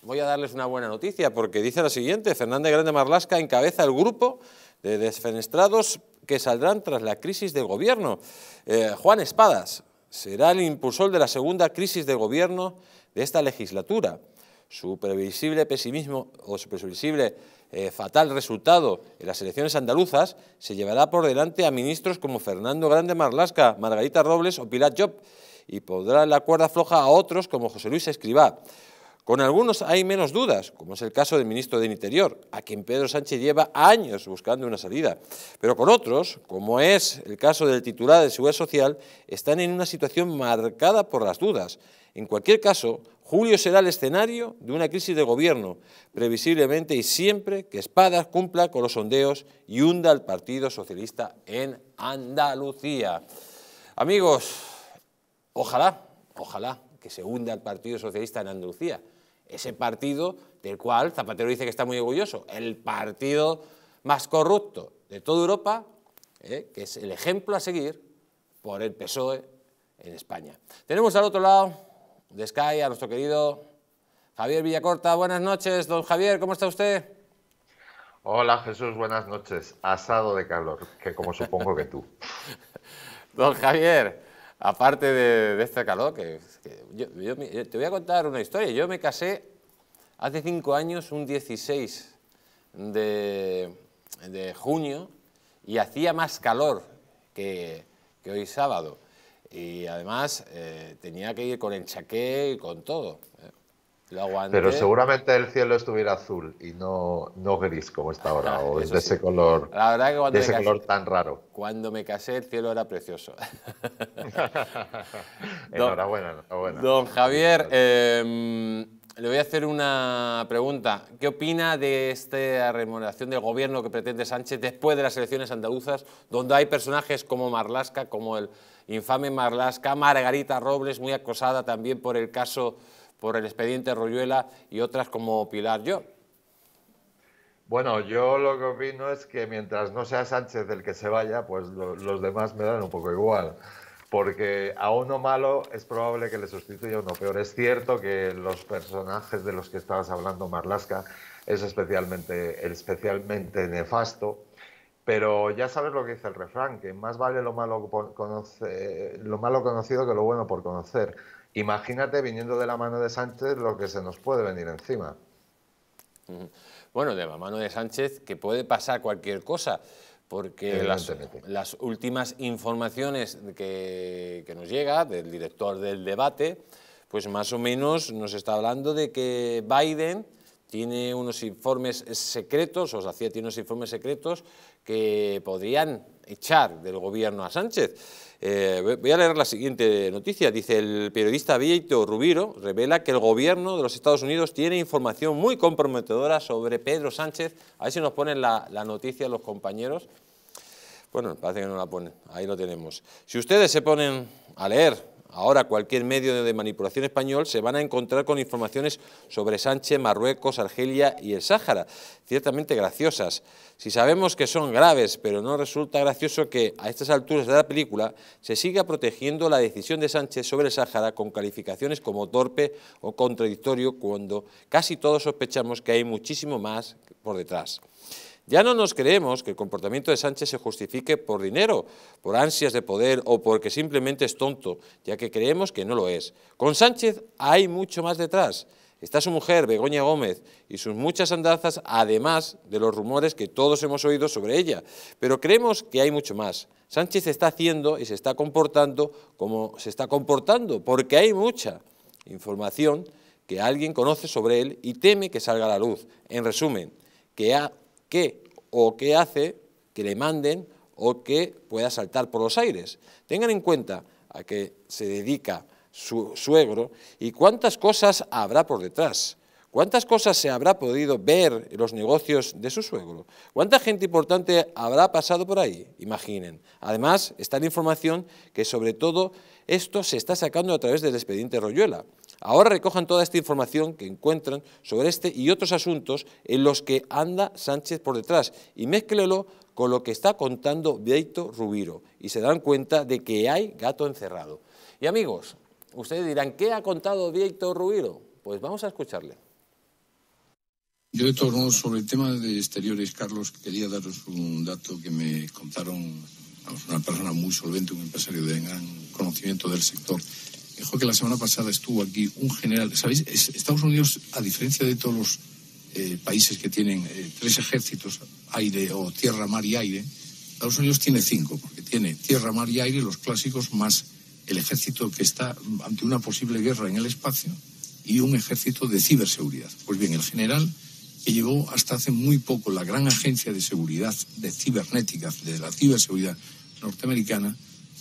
voy a darles una buena noticia porque dice lo siguiente, Fernández Grande Marlasca encabeza el grupo de desfenestrados que saldrán tras la crisis del gobierno. Eh, Juan Espadas, será el impulsor de la segunda crisis de gobierno de esta legislatura. Su previsible pesimismo o su previsible eh, fatal resultado en las elecciones andaluzas se llevará por delante a ministros como Fernando Grande Marlasca, Margarita Robles o Pilat Job y podrá la cuerda floja a otros como José Luis Escribá. Con algunos hay menos dudas, como es el caso del ministro del Interior, a quien Pedro Sánchez lleva años buscando una salida. Pero con otros, como es el caso del titular de Seguridad Social, están en una situación marcada por las dudas. En cualquier caso, julio será el escenario de una crisis de gobierno, previsiblemente y siempre que Espadas cumpla con los sondeos y hunda al Partido Socialista en Andalucía. Amigos, ojalá, ojalá que se hunda el Partido Socialista en Andalucía, ese partido del cual Zapatero dice que está muy orgulloso, el partido más corrupto de toda Europa, eh, que es el ejemplo a seguir por el PSOE en España. Tenemos al otro lado de Sky a nuestro querido Javier Villacorta. Buenas noches, don Javier, ¿cómo está usted? Hola Jesús, buenas noches. Asado de calor, que como supongo que tú. (laughs) don Javier, aparte de, este calor, que, yo, te voy a contar una historia. Yo me casé hace cinco años, un 16 de, junio, y hacía más calor que, hoy sábado. Y además eh, tenía que ir con el y con todo. Eh. Pero seguramente el cielo estuviera azul y no, no gris como está ahora, ah, o de ese, color, la tan raro. Cuando me casé el cielo era precioso. (laughs) enhorabuena, enhorabuena. Don Javier, em, le voy a hacer una pregunta. ¿Qué opina de esta remuneración del gobierno que pretende Sánchez después de las elecciones andaluzas, donde hay personajes como Marlasca, como el infame Marlasca, Margarita Robles, muy acosada también por el caso por el expediente Royuela y otras como Pilar Yo. Bueno, yo lo que opino es que mientras no sea Sánchez el que se vaya, pues los demás me dan un poco igual. Porque a uno malo es probable que le sustituya uno peor. Es cierto que los personajes de los que estabas hablando, Marlasca, es especialmente, especialmente nefasto. Pero ya sabes lo que dice el refrán, que más vale lo malo conocido que lo bueno por conocer. Imagínate viniendo de la mano de Sánchez lo que se nos puede venir encima. Bueno, de la mano de Sánchez que puede pasar cualquier cosa, porque las, últimas informaciones que, nos llega del director del debate, pues más o menos nos está hablando de que Biden tiene unos informes secretos, o hacía tiene unos informes secretos que podrían echar del gobierno a Sánchez. Eh, voy a leer la siguiente noticia. Dice, el periodista Vieto Rubiro revela que el gobierno de los Estados Unidos tiene información muy comprometedora sobre Pedro Sánchez. A ver si nos ponen la, la noticia los compañeros. Bueno, parece que no la ponen. Ahí lo tenemos. Si ustedes se ponen a leer ahora cualquier medio de manipulación español, se van a encontrar con informaciones sobre Sánchez, Marruecos, Argelia y el Sáhara, ciertamente graciosas. Si sabemos que son graves, pero no resulta gracioso que a estas alturas de la película se siga protegiendo la decisión de Sánchez sobre el Sáhara con calificaciones como torpe o contradictorio cuando casi todos sospechamos que hay muchísimo más por detrás. Ya no nos creemos que el comportamiento de Sánchez se justifique por dinero, por ansias de poder o porque simplemente es tonto, ya que creemos que no lo es. Con Sánchez hay mucho más detrás. Está su mujer, Begoña Gómez, y sus muchas andanzas, además de los rumores que todos hemos oído sobre ella. Pero creemos que hay mucho más. Sánchez está haciendo y se está comportando como se está comportando, porque hay mucha información que alguien conoce sobre él y teme que salga a la luz. En resumen, que ha qué o qué hace que le manden o que pueda saltar por los aires. Tengan en cuenta a qué se dedica su suegro y cuántas cosas habrá por detrás. ¿Cuántas cosas se habrá podido ver en los negocios de su suegro? ¿Cuánta gente importante habrá pasado por ahí? Imaginen. Además, está la información que sobre todo esto se está sacando a través del expediente Royuela. Ahora recojan toda esta información que encuentran sobre este y otros asuntos en los que anda Sánchez por detrás y mézclelo con lo que está contando Víctor Rubiro y se dan cuenta de que hay gato encerrado. Y amigos, ustedes dirán, ¿qué ha contado Víctor Rubiro? Pues vamos a escucharle. Yo de torno sobre el tema de exteriores, Carlos, quería daros un dato que me contaron una persona muy solvente, un empresario de gran conocimiento del sector dijo que la semana pasada estuvo aquí un general. ¿Sabéis? Estados Unidos, a diferencia de todos los eh, países que tienen eh, tres ejércitos, aire o tierra, mar y aire, Estados Unidos tiene cinco, porque tiene tierra, mar y aire, los clásicos, más el ejército que está ante una posible guerra en el espacio y un ejército de ciberseguridad. Pues bien, el general que llegó hasta hace muy poco la gran agencia de seguridad de cibernética, de la ciberseguridad norteamericana,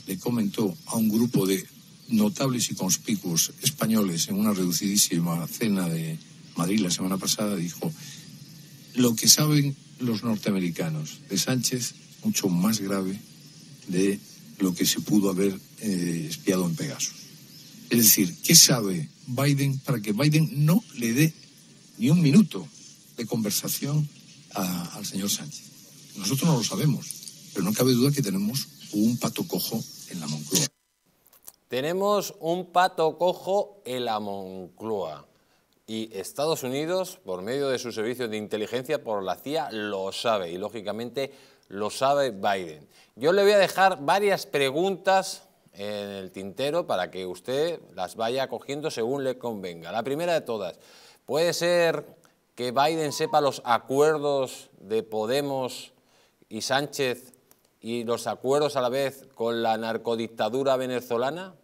le comentó a un grupo de notables y conspicuos españoles en una reducidísima cena de Madrid la semana pasada dijo, lo que saben los norteamericanos de Sánchez, mucho más grave de lo que se pudo haber eh, espiado en Pegasus. Es decir, ¿qué sabe Biden para que Biden no le dé ni un minuto de conversación al señor Sánchez? Nosotros no lo sabemos, pero no cabe duda que tenemos un pato cojo en la Moncloa. Tenemos un pato cojo en la Moncloa y Estados Unidos, por medio de su servicio de inteligencia, por la CIA, lo sabe y lógicamente lo sabe Biden. Yo le voy a dejar varias preguntas en el tintero para que usted las vaya cogiendo según le convenga. La primera de todas, ¿puede ser que Biden sepa los acuerdos de Podemos y Sánchez y los acuerdos a la vez con la narcodictadura venezolana,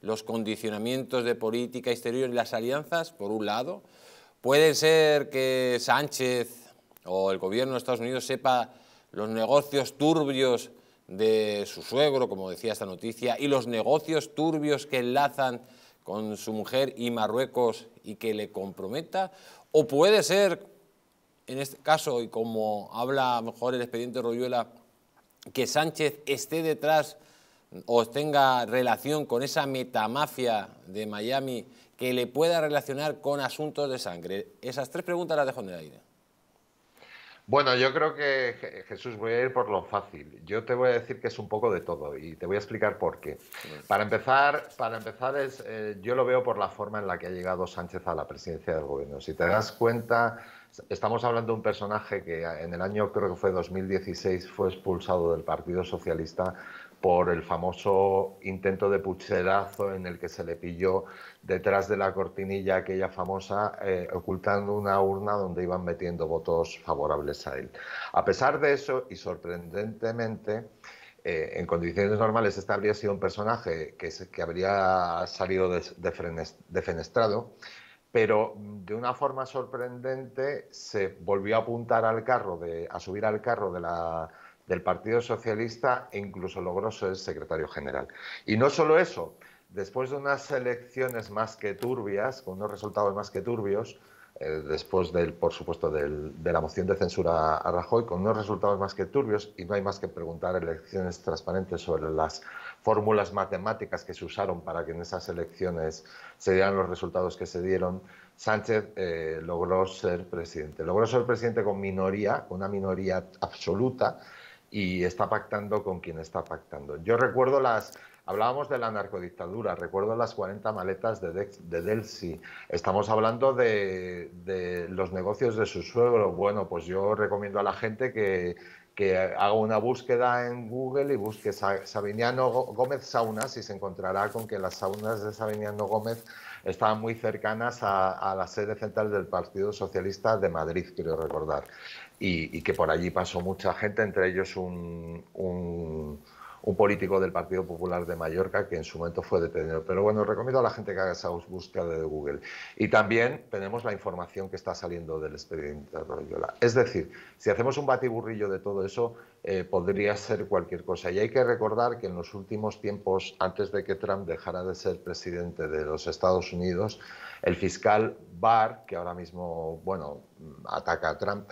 los condicionamientos de política exterior y las alianzas, por un lado. Puede ser que Sánchez o el gobierno de Estados Unidos sepa los negocios turbios de su suegro, como decía esta noticia, y los negocios turbios que enlazan con su mujer y Marruecos y que le comprometa. O puede ser, en este caso, y como habla mejor el expediente Royuela, que Sánchez esté detrás o tenga relación con esa metamafia de Miami que le pueda relacionar con asuntos de sangre? Esas tres preguntas las dejo en el aire. Bueno, yo creo que Jesús voy a ir por lo fácil. Yo te voy a decir que es un poco de todo y te voy a explicar por qué. Pues. Para empezar, para empezar es, eh, yo lo veo por la forma en la que ha llegado Sánchez a la presidencia del gobierno. Si te das cuenta, Estamos hablando de un personaje que en el año, creo que fue 2016, fue expulsado del Partido Socialista por el famoso intento de pucherazo en el que se le pilló detrás de la cortinilla aquella famosa, eh, ocultando una urna donde iban metiendo votos favorables a él. A pesar de eso, y sorprendentemente, eh, en condiciones normales este habría sido un personaje que, habría salido defenestrado pero de una forma sorprendente se volvió a apuntar al carro, a subir al carro del Partido Socialista e incluso logró ser secretario general. Y no solo eso, después de unas elecciones más que turbias, con unos resultados más que turbios, eh, después del, por supuesto, de la moción de censura a Rajoy, con unos resultados más que turbios, y no hay más que preguntar elecciones transparentes sobre las fórmulas matemáticas que se usaron para que en esas elecciones se dieran los resultados que se dieron, Sánchez eh, logró ser presidente. Logró ser presidente con minoría, con una minoría absoluta, y está pactando con quien está pactando. Yo recuerdo las... Hablábamos de la narcodictadura, recuerdo las 40 maletas de, de, Estamos hablando de los negocios de su suegro. Bueno, pues yo recomiendo a la gente que que haga una búsqueda en Google y busque Sabiniano Gómez saunas y se encontrará con que las saunas de Sabiniano Gómez estaban muy cercanas a, la sede central del Partido Socialista de Madrid, quiero recordar, y, que por allí pasó mucha gente, entre ellos un un político del Partido Popular de Mallorca que en su momento fue detenido. Pero bueno, recomiendo a la gente que haga esa búsqueda de Google. Y también tenemos la información que está saliendo del expediente de Royola. Es decir, si hacemos un batiburrillo de todo eso, eh, podría ser cualquier cosa. Y hay que recordar que en los últimos tiempos, antes de que Trump dejara de ser presidente de los Estados Unidos, el fiscal Barr, que ahora mismo, bueno, ataca a Trump,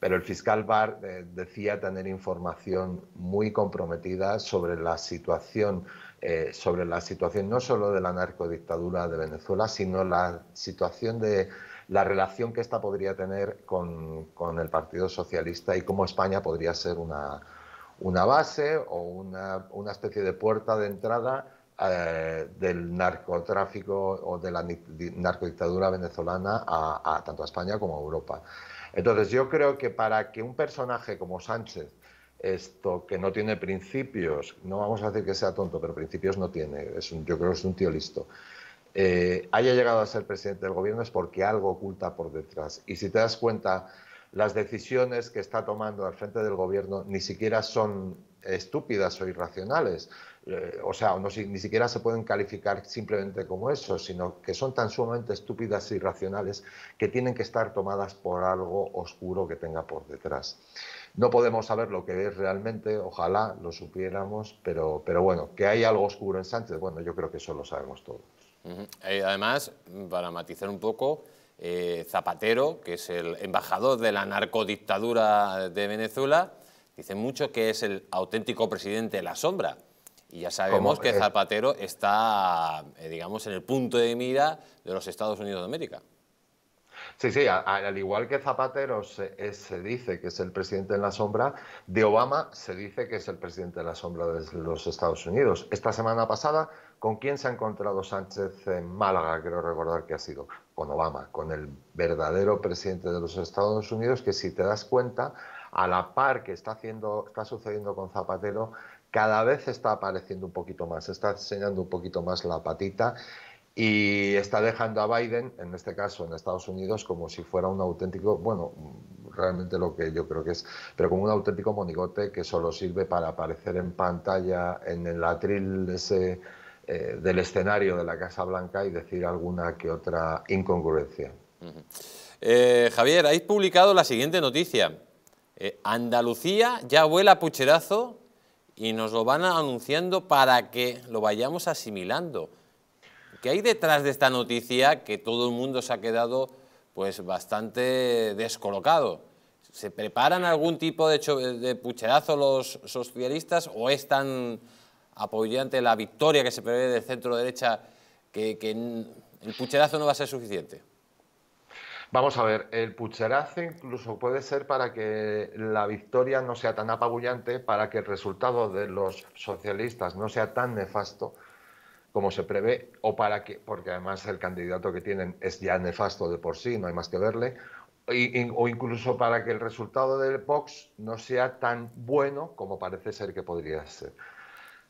pero el fiscal Barr eh, decía tener información muy comprometida sobre la situación, eh, sobre la situación no solo de la narcodictadura de Venezuela, sino la situación de la relación que esta podría tener con, el Partido Socialista y cómo España podría ser una, base o una, una, especie de puerta de entrada eh, del narcotráfico o de la narcodictadura venezolana a, a, tanto a España como a Europa. Entonces yo creo que para que un personaje como Sánchez, esto que no tiene principios, no vamos a decir que sea tonto, pero principios no tiene, es yo creo que es un tío listo, eh, haya llegado a ser presidente del gobierno es porque algo oculta por detrás. Y si te das cuenta, las decisiones que está tomando al frente del gobierno ni siquiera son estúpidas o irracionales. Eh, o sea, no, ni siquiera se pueden calificar simplemente como eso, sino que son tan sumamente estúpidas e irracionales que tienen que estar tomadas por algo oscuro que tenga por detrás. No podemos saber lo que es realmente, ojalá lo supiéramos, pero, pero bueno, que hay algo oscuro en Sánchez, bueno, yo creo que eso lo sabemos todos. Eh, además, para matizar un poco, eh, Zapatero, que es el embajador de la narcodictadura de Venezuela, Dicen mucho que es el auténtico presidente de la sombra. Y ya sabemos que eh. Zapatero está, eh, digamos, en el punto de mira de los Estados Unidos de América. Sí, sí, al igual que Zapatero se, dice que es el presidente en la sombra, de Obama se dice que es el presidente de la sombra de los Estados Unidos. Esta semana pasada, ¿con quién se ha encontrado Sánchez en Málaga? quiero recordar que ha sido con Obama, con el verdadero presidente de los Estados Unidos, que si te das cuenta, a la par que está, haciendo, está sucediendo con Zapatero, cada vez está apareciendo un poquito más, está enseñando un poquito más la patita y está dejando a Biden, en este caso en Estados Unidos, como si fuera un auténtico, bueno, realmente lo que yo creo que es, pero como un auténtico monigote que solo sirve para aparecer en pantalla, en el atril ese, eh, del escenario de la Casa Blanca y decir alguna que otra incongruencia. Eh, Javier, habéis publicado la siguiente noticia. Eh, Andalucía ya vuela pucherazo y nos lo van anunciando para que lo vayamos asimilando. ¿Qué hay detrás de esta noticia que todo el mundo se ha quedado pues bastante descolocado? ¿Se preparan algún tipo de, de pucherazo los socialistas o es tan apoyante la victoria que se prevé del centro derecha que el pucherazo no va a ser suficiente? Vamos a ver, el pucherazo incluso puede ser para que la victoria no sea tan apabullante, para que el resultado de los socialistas no sea tan nefasto como se prevé, o para que, porque además el candidato que tienen es ya nefasto de por sí, no hay más que verle, o incluso para que el resultado del Vox no sea tan bueno como parece ser que podría ser.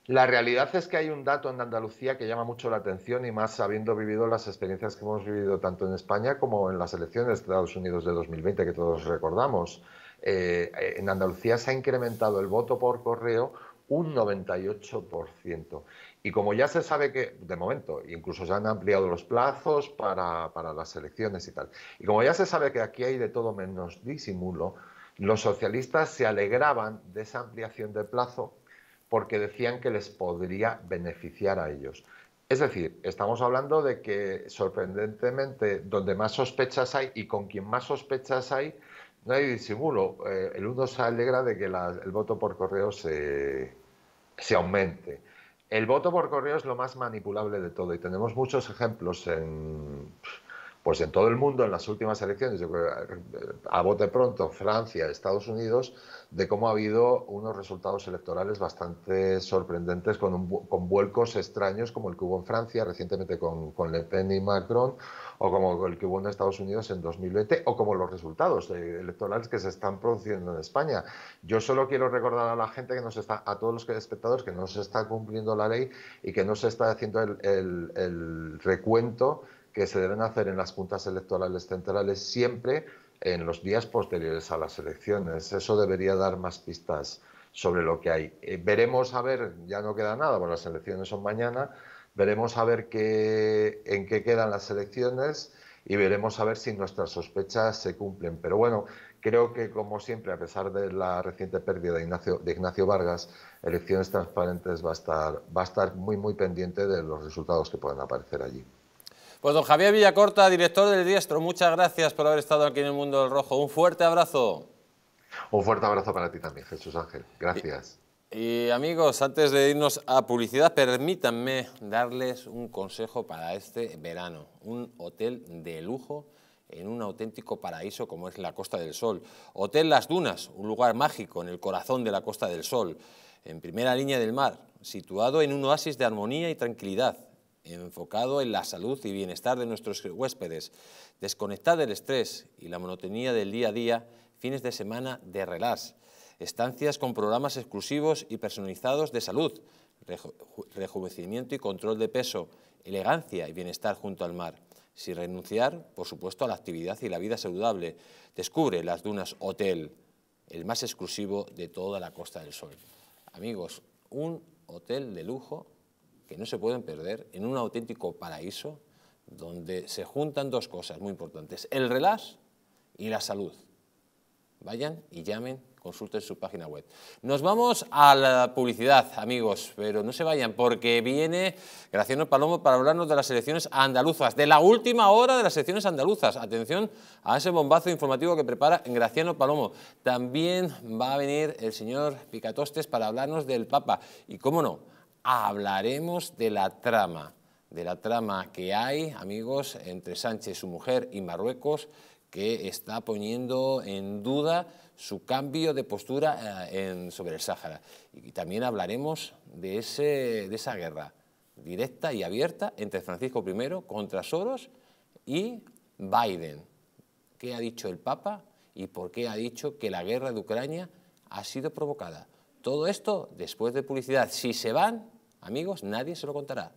La realidad es que hay un dato en Andalucía que llama mucho la atención y más habiendo vivido las experiencias que hemos vivido tanto en España como en las elecciones de Estados Unidos de 2020 que todos recordamos. Eh, en Andalucía se ha incrementado el voto por correo un 98%. Y como ya se sabe que, de momento, incluso se han ampliado los plazos para, para las elecciones y tal, y como ya se sabe que aquí hay de todo menos disimulo, los socialistas se alegraban de esa ampliación de plazo porque decían que les podría beneficiar a ellos. Es decir, estamos hablando de que sorprendentemente donde más sospechas hay y con quien más sospechas hay, no hay disimulo. Eh, el uno se alegra de que el voto por correo se, aumente. El voto por correo es lo más manipulable de todo y tenemos muchos ejemplos en... Pues en todo el mundo, en las últimas elecciones, yo eh, a bote pronto, Francia, Estados Unidos, de cómo ha habido unos resultados electorales bastante sorprendentes con, vuelcos extraños como el que hubo en Francia recientemente con, Le Pen y Macron, o como el que hubo en Estados Unidos en 2020, o como los resultados eh, electorales que se están produciendo en España. Yo solo quiero recordar a la gente que nos está, a todos los espectadores, que no se está cumpliendo la ley y que no se está haciendo el recuento que se deben hacer en las juntas electorales centrales siempre en los días posteriores a las elecciones. Eso debería dar más pistas sobre lo que hay. Eh, veremos a ver, ya no queda nada, porque las elecciones son mañana, veremos a ver qué, en qué quedan las elecciones y veremos a ver si nuestras sospechas se cumplen. Pero bueno, creo que como siempre, a pesar de la reciente pérdida de Ignacio, de Ignacio Vargas, elecciones transparentes va a estar, va a estar muy, muy pendiente de los resultados que puedan aparecer allí. Pues don Javier Villacorta, director del Diestro, muchas gracias por haber estado aquí en el Mundo del Rojo. Un fuerte abrazo. Un fuerte abrazo para ti también, Jesús Ángel. Gracias. Y, y amigos, antes de irnos a publicidad, permítanme darles un consejo para este verano. Un hotel de lujo en un auténtico paraíso como es la Costa del Sol. Hotel Las Dunas, un lugar mágico en el corazón de la Costa del Sol, en primera línea del mar, situado en un oasis de armonía y tranquilidad enfocado en la salud y bienestar de nuestros huéspedes. desconectar del estrés y la monotonía del día a día, fines de semana de relax. Estancias con programas exclusivos y personalizados de salud, rejuvenecimiento y control de peso, elegancia y bienestar junto al mar. Sin renunciar, por supuesto, a la actividad y la vida saludable. Descubre las dunas Hotel, el más exclusivo de toda la Costa del Sol. Amigos, un hotel de lujo que no se pueden perder en un auténtico paraíso donde se juntan dos cosas muy importantes, el relax y la salud. Vayan y llamen, consulten su página web. Nos vamos a la publicidad, amigos, pero no se vayan porque viene Graciano Palomo para hablarnos de las elecciones andaluzas, de la última hora de las elecciones andaluzas. Atención a ese bombazo informativo que prepara Graciano Palomo. También va a venir el señor Picatostes para hablarnos del Papa y, cómo no, hablaremos de la trama, de la trama que hay, amigos, entre Sánchez, su mujer y Marruecos, que está poniendo en duda su cambio de postura eh, sobre el Sáhara. Y, también hablaremos de, de esa guerra directa y abierta entre Francisco I contra Soros y Biden. ¿Qué ha dicho el Papa y por qué ha dicho que la guerra de Ucrania ha sido provocada? Todo esto después de publicidad. Si se van, amigos, nadie se lo contará.